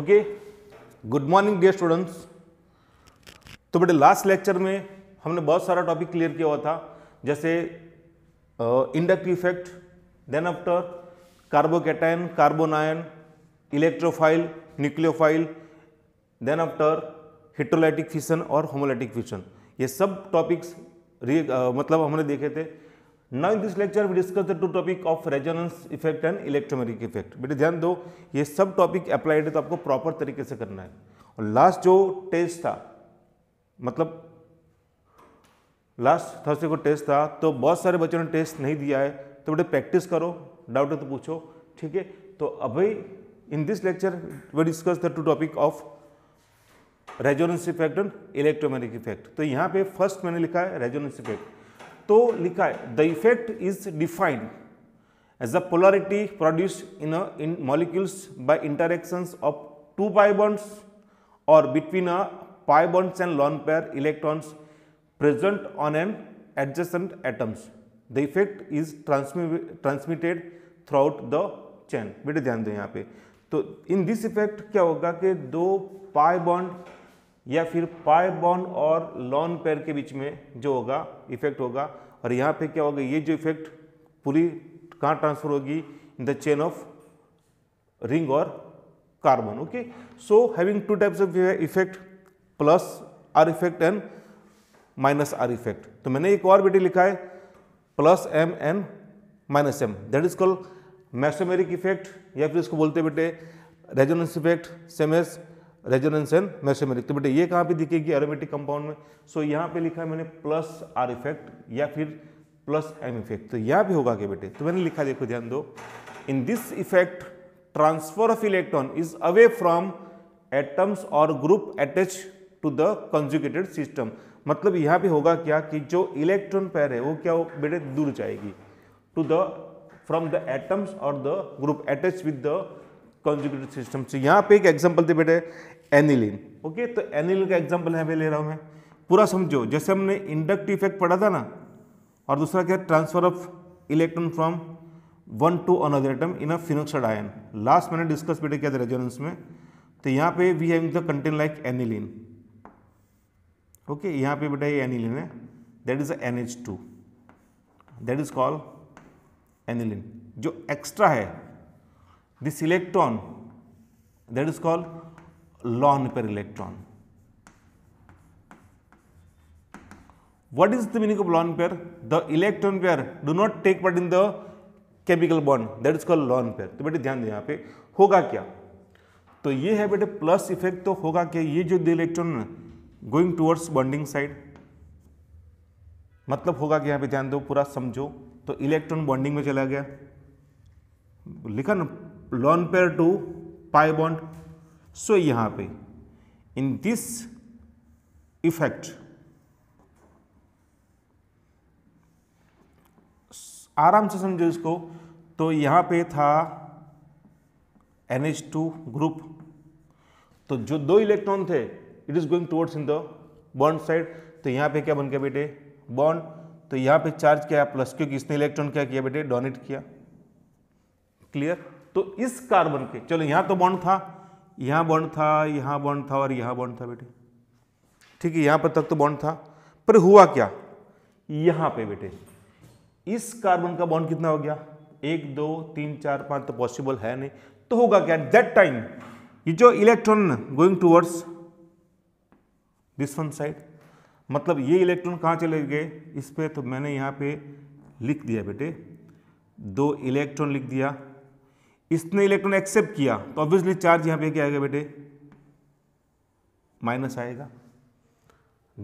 Okay good morning dear students तो बेटे last lecture में हमने बहुत सारा टॉपिक क्लियर किया हुआ था जैसे inductive effect then after carbocation carbanion electrophile nucleophile then after heterolytic fission और होमोलाइटिक फिशन ये सब टॉपिक्स मतलब हमने देखे थे now in this lecture we discuss the two topic of resonance effect and electromeric effect बेटे ध्यान दो ये सब टॉपिक अप्लाइड है तो आपको प्रॉपर तरीके से करना है और लास्ट जो टेस्ट था मतलब लास्ट थर्सडे को टेस्ट था तो बहुत सारे बच्चों ने टेस्ट नहीं दिया है तो बेटे प्रैक्टिस करो डाउट है तो पूछो ठीक है तो अभी in this lecture we discuss the two topic of resonance effect and electromeric effect तो यहाँ पे फर्स्ट मैंने लिखा है रेजोनेंस इफेक्ट तो लिखा है the effect is defined as a polarity produce in in molecules by interaction of two pi bonds और between a bonds and lone pair electrons present on an adjacent atoms the effect is transmitted throughout the chain बेटे ध्यान दें यहाँ पे तो इन this effect क्या होगा कि दो बॉन्ड या फिर पाए बॉन्ड और लॉन पेयर के बीच में जो होगा इफेक्ट होगा और यहाँ पे क्या होगा ये जो इफेक्ट पूरी कहाँ ट्रांसफर होगी in the chain of ring और carbon okay so having two types of effect plus R effect and minus R effect तो मैंने एक और बेटी लिखा है plus M and minus M that is called mesomeric effect या फिर इसको बोलते बेटे resonance effect same resonance and mesomeric तो बेटे ये कहाँ पे दिखेगी एरोमेटिक कंपाउंड में सो so, यहाँ पे लिखा है मैंने प्लस आर इफेक्ट या फिर प्लस एम इफेक्ट तो यहाँ पे होगा क्या बेटे तो मैंने लिखा देखो ध्यान दो in this effect transfer of electron is away from atoms और group attach to the conjugated system मतलब यहाँ पे होगा क्या कि जो इलेक्ट्रॉन पैर है वो क्या हो बेटे दूर जाएगी to the from the atoms और the group attach with the conjugated system से यहाँ पे एक एग्जाम्पल दे बेटे एनिलिन ओके तो एनिलिन का एग्जाम्पल यहाँ पे ले रहा हूँ मैं पूरा समझो जैसे हमने इंडक्ट इफेक्ट पढ़ा था ना और दूसरा क्या transfer of electron from one to another atom in a phenoxide ion last मैंने डिस्कस बेटे किया था रेजोनेंस में तो यहाँ पे we having the content like aniline okay यहाँ पे बेटा ये एनिलिन है that is N H two that is call aniline जो एक्स्ट्रा है this electron that is called lone pair electron what is the meaning of lone pair the electron pair do not take part in the chemical bond that is call lone pair तो बेटे ध्यान दें यहाँ पे होगा क्या तो ये है बेटे प्लस इफेक्ट तो होगा क्या ये जो the electron going towards bonding side मतलब होगा कि यहाँ पे ध्यान दो पूरा समझो तो इलेक्ट्रॉन बॉन्डिंग में चला गया लिखा ना lone pair to pi bond so यहाँ पे इन दिस इफेक्ट आराम से समझो इसको तो यहाँ पे था NH2 टू ग्रुप तो जो दो इलेक्ट्रॉन थे it is going towards in the bond side तो यहाँ पे क्या बन गया बेटे बॉन्ड तो यहाँ पे चार्ज क्या प्लस क्योंकि इसने इलेक्ट्रॉन क्या किया बेटे डोनेट किया क्लियर तो इस कार्बन के चलो यहाँ तो बॉन्ड था यहाँ बॉन्ड था यहाँ बॉन्ड था और यहाँ बॉन्ड था बेटे ठीक है यहाँ पर तक तो बॉन्ड था पर हुआ क्या यहाँ पे बेटे इस कार्बन का बॉन्ड कितना हो गया एक दो तीन चार पाँच तो पॉसिबल है नहीं तो होगा क्या दैट टाइम ये जो electron going towards this one side मतलब ये इलेक्ट्रॉन कहाँ चले गए इस पर तो मैंने यहाँ पे लिख दिया बेटे दो इलेक्ट्रॉन लिख दिया इसने इलेक्ट्रॉन एक्सेप्ट किया तो ऑब्वियसली चार्ज यहां पे क्या आएगा बेटे माइनस आएगा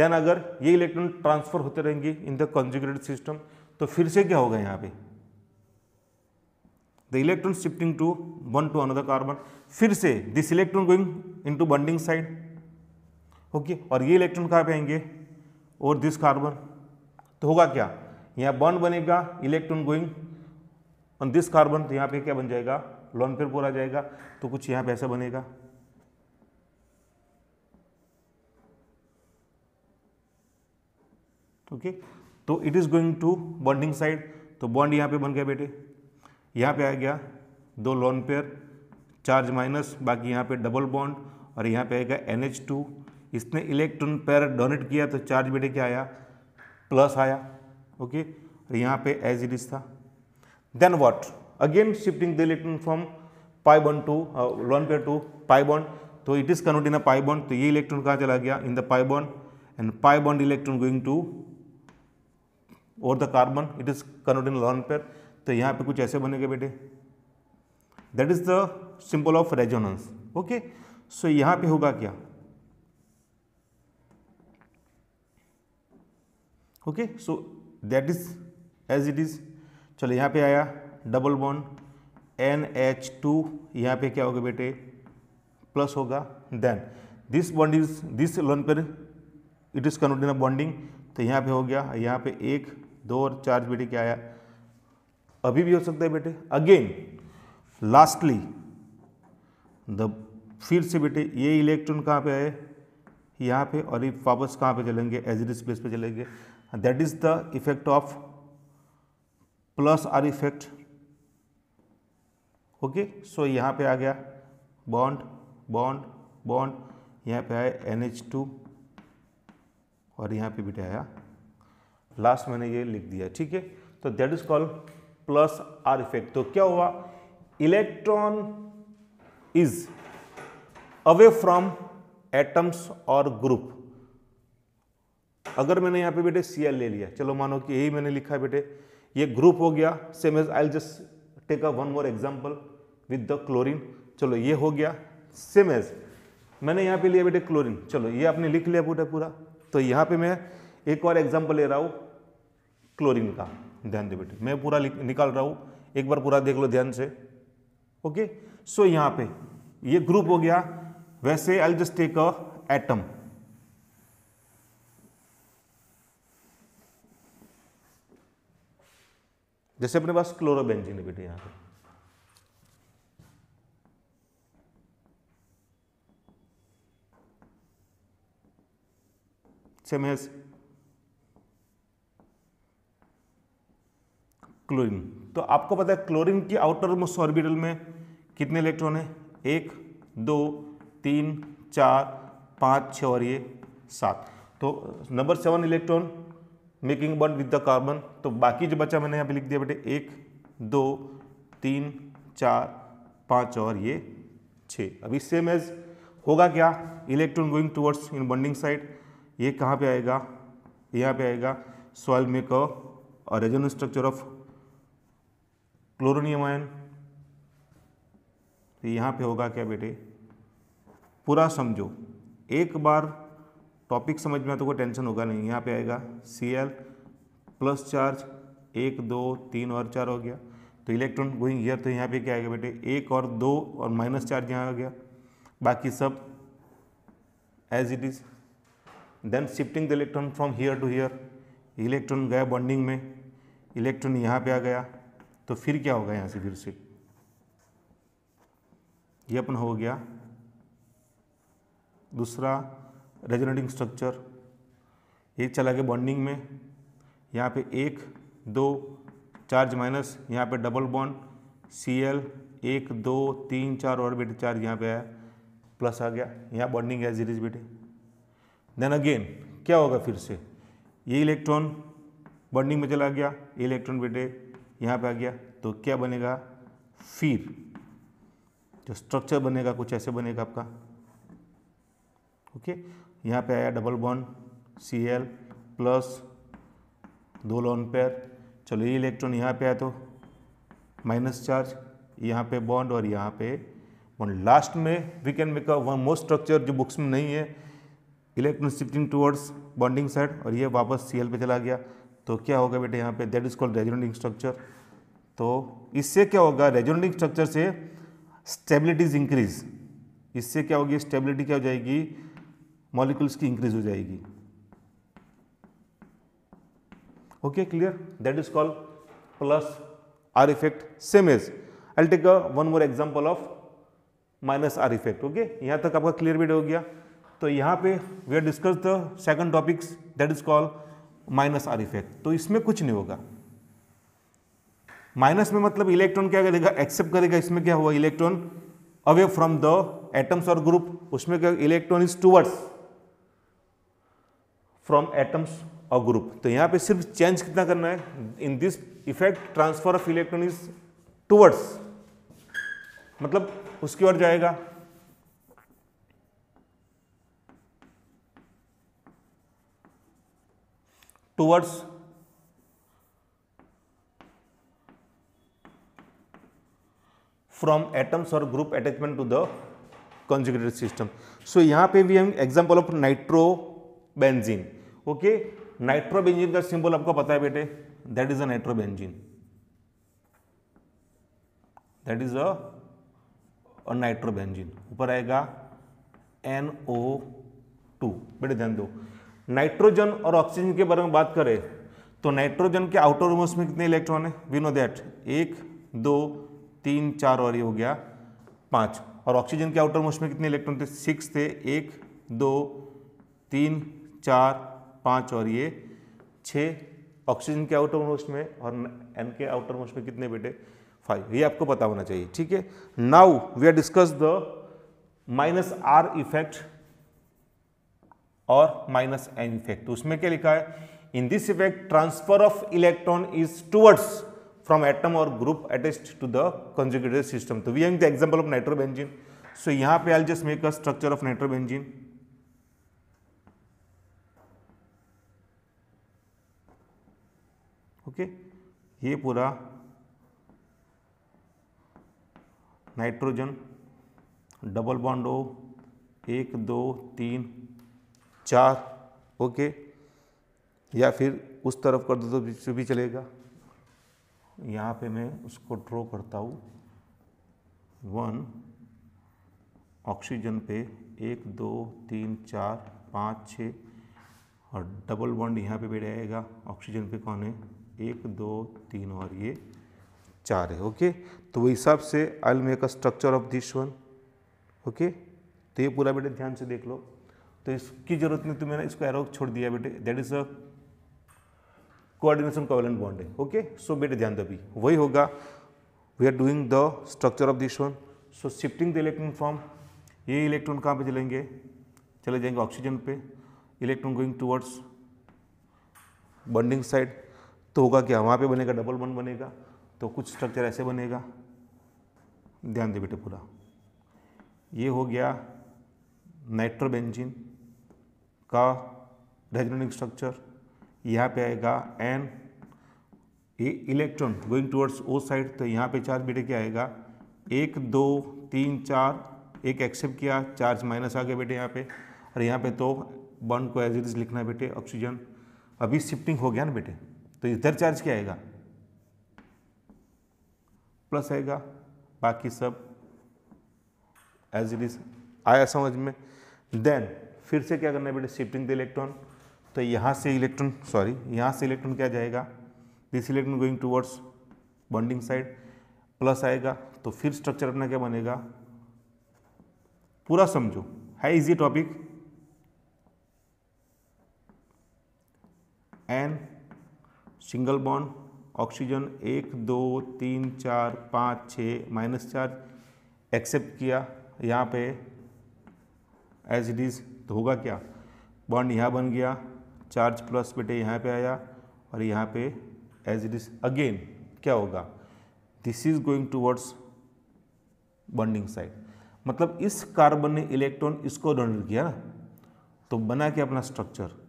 देन अगर ये इलेक्ट्रॉन ट्रांसफर होते रहेंगे इन द कॉन्जुगेटेड सिस्टम तो फिर से क्या होगा यहाँ पे the electron shifting to one to another carbon फिर से this electron going to bonding side okay और ये इलेक्ट्रॉन कहां पे आएंगे और दिस कार्बन तो होगा क्या यहां बॉन्ड बनेगा electron going on this carbon तो यहाँ पे क्या बन जाएगा लॉन पेयर बोर आ जाएगा तो कुछ यहाँ पे ऐसा बनेगा ओके तो it is going to bonding side तो बॉन्ड यहाँ पे बन गया बेटे यहाँ पे आ गया दो लॉन पेयर चार्ज माइनस बाकी यहाँ पे डबल बॉन्ड और यहाँ पे आएगा एन एच टू इसने इलेक्ट्रॉन पेयर डोनेट किया तो चार्ज बेटे क्या आया प्लस आया ओके और यहाँ पे एज इट इज था Then what? Again shifting the electron from pi bond to uh, lone pair to pi bond. So it is converted in a pi bond. तो ये इलेक्ट्रॉन कहाँ चला गया in the pi bond and pi bond electron going to और the carbon it is converted in lone pair तो यहाँ पे कुछ ऐसे बनेंगे बेटे that is the symbol of resonance okay so यहाँ पे होगा क्या okay so that is as it is चलो यहाँ पे आया double bond N H two यहाँ पे क्या होगा बेटे प्लस होगा then this bond is this loan pair it is convert in bonding तो यहाँ पे हो गया यहाँ पे एक दो और चार्ज बेटे क्या आया अभी भी हो सकता है बेटे अगेन लास्टली द फिर से बेटे ये इलेक्ट्रॉन कहाँ पे आए यहाँ पे और ये वापस कहाँ पे चलेंगे एज इट इज पे चलेंगे that is the effect of plus R effect okay so यहाँ पे आ गया बॉन्ड बॉन्ड बॉन्ड यहाँ पे आया एन एच टू और यहाँ पे बेटे आया लास्ट मैंने ये लिख दिया ठीक है तो that is called plus R effect तो क्या हुआ electron is away from atoms और ग्रुप अगर मैंने यहाँ पे बेटे सी ले लिया चलो मानो कि यही मैंने लिखा बेटे ये ग्रुप हो गया same as I just take a one more example with the chlorine चलो ये हो गया सेम एज मैंने यहाँ पे लिया बेटे क्लोरिन चलो ये आपने लिख लिया बेटा पूरा तो यहाँ पे मैं एक और एग्जाम्पल ले रहा हूँ क्लोरिन का ध्यान दे बेटे मैं पूरा निकाल रहा हूँ एक बार पूरा देख लो ध्यान से ओके सो यहाँ पे ये ग्रुप हो गया वैसे I just take a atom जैसे अपने पास क्लोरोबेंजीन है बेटे यहां पर क्लोरीन तो आपको पता है क्लोरीन की आउटर मोस्ट ऑर्बिटल में कितने इलेक्ट्रॉन है एक दो तीन चार पांच छ और ये सात तो number seven electron making bond with the carbon तो बाकी जो बचा मैंने यहाँ पे लिख दिया बेटे एक दो तीन चार पाँच और ये छः अभी सेम एज होगा क्या electron going towards in bonding side ये कहाँ पे आएगा यहाँ पे आएगा सॉइल मेक और रेजन स्ट्रक्चर ऑफ क्लोरोनियम आयन तो यहाँ पे होगा क्या बेटे पूरा समझो एक बार टॉपिक समझ में आता तो कोई टेंशन होगा नहीं यहाँ पे आएगा सी एल प्लस चार्ज एक दो तीन और चार हो गया तो इलेक्ट्रॉन गोइंग हियर तो यहाँ पे क्या आएगा बेटे एक और दो और माइनस चार्ज यहाँ आ गया बाकी सब as it is then shifting the electron from here to here electron गया बॉन्डिंग में इलेक्ट्रॉन यहाँ पे आ गया तो फिर क्या होगा यहाँ से फिर से ये अपन हो गया दूसरा रेजोनेटिंग स्ट्रक्चर एक चला गया बॉन्डिंग में यहाँ पे एक दो चार्ज माइनस यहाँ पे डबल बॉन्ड सी एल एक दो तीन चार और बेटे चार्ज यहाँ पे आया प्लस आ गया यहाँ बॉन्डिंग है जीरीज बेटे देन अगेन क्या होगा फिर से ये इलेक्ट्रॉन बॉन्डिंग में चला गया ये इलेक्ट्रॉन बेटे यहाँ पे आ गया तो क्या बनेगा फिर जो स्ट्रक्चर बनेगा कुछ ऐसे बनेगा आपका ओके यहाँ पे आया double bond C L plus दो लॉन पेयर चलो ये इलेक्ट्रॉन यहाँ पे आया तो माइनस चार्ज यहाँ पे बॉन्ड और यहाँ पे बॉन्ड लास्ट में we can make a one most structure जो बुक्स में नहीं है electron shifting towards bonding side और ये वापस सी पे चला गया तो क्या होगा बेटे यहाँ पे that is called resonating structure तो इससे क्या होगा रेजोनेटिंग स्ट्रक्चर से स्टेबिलिटी इज इंक्रीज इससे क्या होगी स्टेबिलिटी क्या हो जाएगी मॉलिक्यूल्स की इंक्रीज हो जाएगी okay clear that is called plus R effect same as I take a one more example of minus R effect okay यहां तक आपका क्लियर वीडियो हो गया तो यहां पे we are discuss the second topics that is called minus R effect तो इसमें कुछ नहीं होगा माइनस में मतलब इलेक्ट्रॉन क्या करेगा एक्सेप्ट करेगा इसमें क्या हुआ electron away from the atoms और ग्रुप उसमें क्या electron is towards from atoms और ग्रुप तो यहाँ पे सिर्फ चेंज कितना करना है in this effect transfer of electron is towards मतलब उसकी ओर जाएगा टूवर्ड्स फ्रॉम एटम्स और group attachment to the conjugated system so यहां पे भी हम example of nitro benzene okay nitrobenzene का सिंबल आपको पता है बेटे that is a nitrobenzene that is a nitrobenzene ऊपर आएगा एन टू बेटे ध्यान दो नाइट्रोजन और ऑक्सीजन के बारे में बात करें तो नाइट्रोजन के आउटर रूमर्स में कितने इलेक्ट्रॉन है वी नो दैट एक दो तीन चार और ये हो गया पांच और ऑक्सीजन के आउटर मोस्ट में कितने इलेक्ट्रॉन थे सिक्स थे एक दो तीन चार पाँच और ये छः ऑक्सीजन के आउटर मोस्ट में और एन के आउटर मोस्ट में कितने बेटे फाइव ये आपको पता होना चाहिए ठीक है now we are discuss the minus R effect और माइनस एन इफेक्ट उसमें क्या लिखा है in this effect transfer of electron is towards from atom और group attached to the conjugated system तो we have the example of nitrobenzene so यहाँ पे I just make a structure of nitrobenzene okay ये पूरा nitrogen double bond हो एक दो तीन चार ओके या फिर उस तरफ कर दो तो भी चलेगा यहाँ पे मैं उसको ड्रॉ करता हूँ वन ऑक्सीजन पे एक दो तीन चार पाँच छः और डबल बॉन्ड यहाँ पे बैठ जाएगा ऑक्सीजन पे कौन है एक दो तीन और ये चार है ओके तो वही हिसाब से I will make a structure of this one okay तो ये पूरा बेटे ध्यान से देख लो तो इसकी जरूरत नहीं तो मैंने इसको एरो छोड़ दिया बेटे that is a coordination covalent bond है ओके सो बेटे ध्यान दो अभी वही होगा we are doing the structure of this one so shifting the electron from ये इलेक्ट्रॉन कहाँ पे चलेंगे चले जाएंगे ऑक्सीजन पे electron going towards bonding side तो होगा क्या वहाँ पे बनेगा डबल वन बनेगा तो कुछ स्ट्रक्चर ऐसे बनेगा ध्यान दे बेटे पूरा ये हो गया नाइट्रोबेंजिन का रेजोनेटिंग स्ट्रक्चर यहाँ पे आएगा एन ये electron going towards O side तो यहाँ पे चार्ज बेटे क्या आएगा एक दो तीन चार एक एक्सेप्ट किया चार्ज माइनस आ गया बेटे यहाँ पे और यहाँ पे तो बन को एज इट इज लिखना बेटे ऑक्सीजन अभी शिफ्टिंग हो गया ना बेटे तो इधर चार्ज क्या आएगा प्लस आएगा बाकी सब एज इट इज आया समझ में देन फिर से क्या करना है बेटा शिफ्टिंग द इलेक्ट्रॉन तो यहां से इलेक्ट्रॉन सॉरी यहां से इलेक्ट्रॉन क्या जाएगा this electron going towards bonding side plus आएगा तो फिर स्ट्रक्चर अपना क्या बनेगा पूरा समझो है easy topic and single bond oxygen एक दो तीन चार पाँच छ माइनस चार एक्सेप्ट किया यहाँ पे एज इट इज़ तो होगा क्या बॉन्ड यहाँ बन गया चार्ज प्लस बेटे यहाँ पे आया और यहाँ पे एज इट इज़ अगेन क्या होगा this is going towards bonding side मतलब इस कार्बन ने इलेक्ट्रॉन इसको डोनेट किया ना तो बना क्या अपना स्ट्रक्चर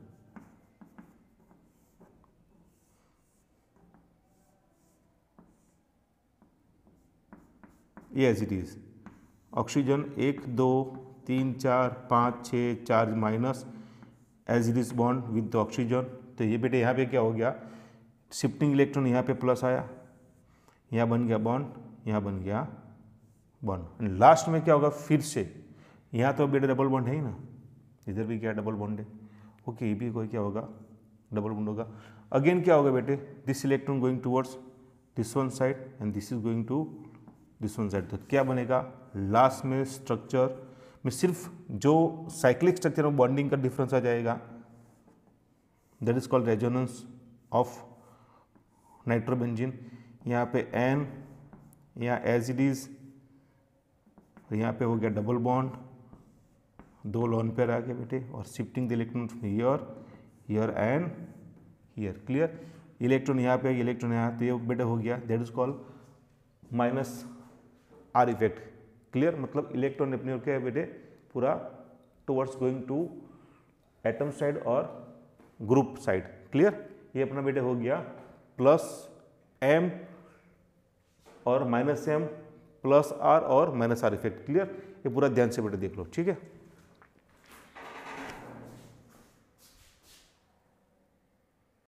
ये इज ऑक्सीजन एक दो तीन चार पाँच छः चार minus as it is bond with oxygen तो ये बेटे यहाँ पे क्या हो गया शिफ्टिंग इलेक्ट्रॉन यहाँ पे प्लस आया यहाँ बन गया बॉन्ड यहाँ बन गया बॉन्ड एंड लास्ट में क्या होगा फिर से यहाँ तो बेटे डबल बॉन्ड है ही ना इधर भी क्या डबल बॉन्ड है ओके ये भी कोई क्या होगा डबल बॉन्ड होगा अगेन क्या होगा बेटे this electron going towards this one side and this is going to this one Z तो क्या बनेगा लास्ट में स्ट्रक्चर में सिर्फ जो साइक्लिक स्ट्रक्चर में बॉन्डिंग का डिफरेंस आ जाएगा that is called resonance of nitrobenzene यहाँ पे एन या एज इट इज यहाँ पे हो गया डबल बॉन्ड दो लॉन पेयर आ गए बेटे और shifting the electron here here N here clear electron यहाँ पे इलेक्ट्रॉन यहाँ तो ये बेटा हो गया that is called minus R effect clear मतलब इलेक्ट्रॉन अपने क्या है बेटे पूरा towards going to atom side और ग्रुप साइड क्लियर ये अपना बेटे हो गया प्लस एम और माइनस एम प्लस आर और माइनस आर इफेक्ट क्लियर ये पूरा ध्यान से बेटे देख लो ठीक है